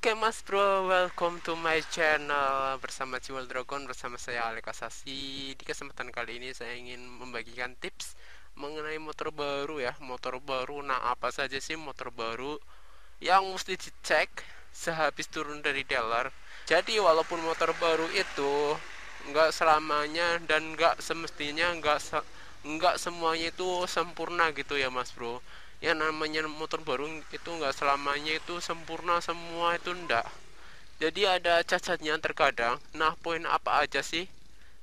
Oke mas bro, welcome to my channel Bersama Jewel Dragon, bersama saya Alek Asasi Di kesempatan kali ini saya ingin membagikan tips Mengenai motor baru ya Motor baru, nah apa saja sih motor baru Yang mesti dicek Sehabis turun dari dealer Jadi walaupun motor baru itu Nggak selamanya dan nggak semestinya Nggak, se nggak semuanya itu sempurna gitu ya mas bro ya namanya motor baru itu nggak selamanya itu sempurna semua itu ndak jadi ada cacatnya terkadang nah poin apa aja sih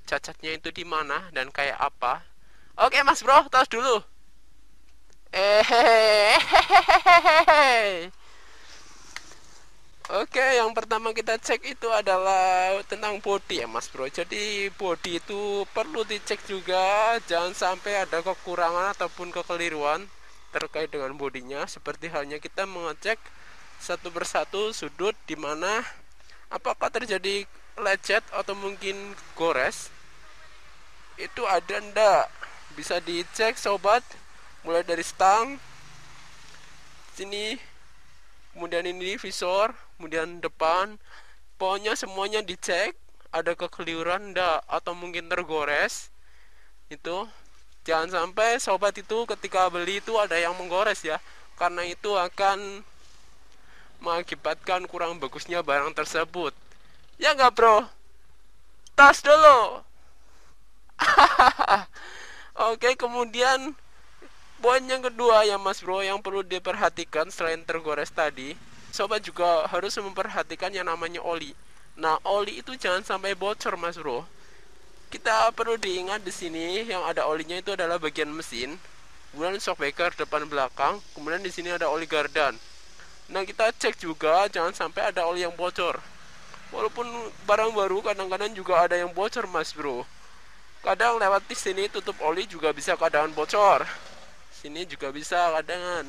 cacatnya itu di mana dan kayak apa oke mas bro tos dulu eh Oke, yang pertama kita cek itu adalah tentang body ya Mas Bro. Jadi body itu perlu dicek juga, jangan sampai ada kekurangan ataupun kekeliruan terkait dengan bodinya seperti halnya kita mengecek satu persatu sudut di mana apakah terjadi lecet atau mungkin gores itu ada ndak bisa dicek sobat mulai dari stang sini kemudian ini visor kemudian depan pokoknya semuanya dicek ada kekeliruan ndak atau mungkin tergores itu jangan sampai sobat itu ketika beli itu ada yang menggores ya karena itu akan mengakibatkan kurang bagusnya barang tersebut ya nggak bro tas dulu oke kemudian poin yang kedua ya mas bro yang perlu diperhatikan selain tergores tadi sobat juga harus memperhatikan yang namanya oli nah oli itu jangan sampai bocor mas bro kita perlu diingat di sini yang ada olinya itu adalah bagian mesin kemudian shockbreaker depan belakang kemudian di sini ada oli gardan nah kita cek juga jangan sampai ada oli yang bocor walaupun barang baru kadang-kadang juga ada yang bocor mas bro kadang lewat di sini tutup oli juga bisa keadaan bocor sini juga bisa kadangan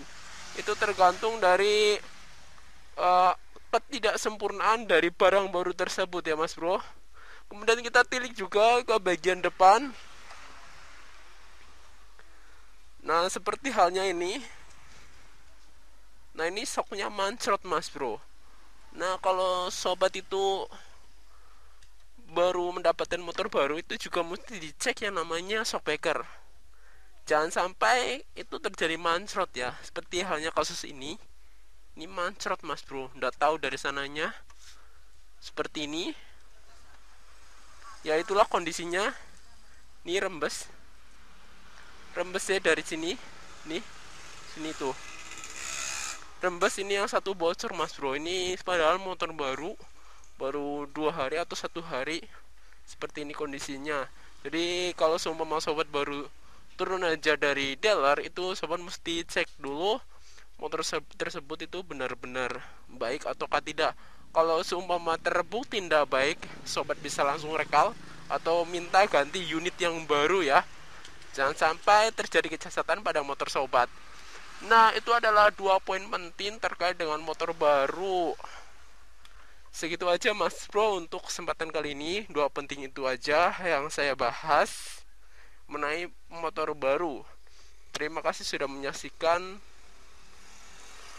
itu tergantung dari uh, ketidaksempurnaan dari barang baru tersebut ya mas bro kemudian kita tilik juga ke bagian depan nah seperti halnya ini nah ini soknya mancrot mas bro nah kalau sobat itu baru mendapatkan motor baru itu juga mesti dicek yang namanya shockbreaker. jangan sampai itu terjadi mancrot ya seperti halnya kasus ini ini mancrot mas bro nggak tahu dari sananya seperti ini ya itulah kondisinya ini rembes rembesnya dari sini nih sini tuh rembes ini yang satu bocor mas bro ini padahal motor baru baru dua hari atau satu hari seperti ini kondisinya jadi kalau seumpama sobat baru turun aja dari dealer itu sobat mesti cek dulu motor tersebut itu benar-benar baik ataukah tidak kalau seumpama terbukti tidak baik sobat bisa langsung rekal atau minta ganti unit yang baru ya jangan sampai terjadi kecacatan pada motor sobat nah itu adalah dua poin penting terkait dengan motor baru segitu aja mas bro untuk kesempatan kali ini dua penting itu aja yang saya bahas mengenai motor baru terima kasih sudah menyaksikan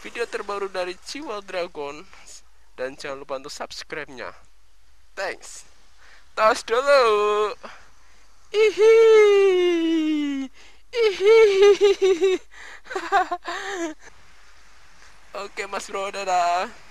video terbaru dari Ciwal Dragon dan jangan lupa untuk subscribe-nya. Thanks. Tos dulu. Ihi. Ihi. Oke Mas Bro, dadah.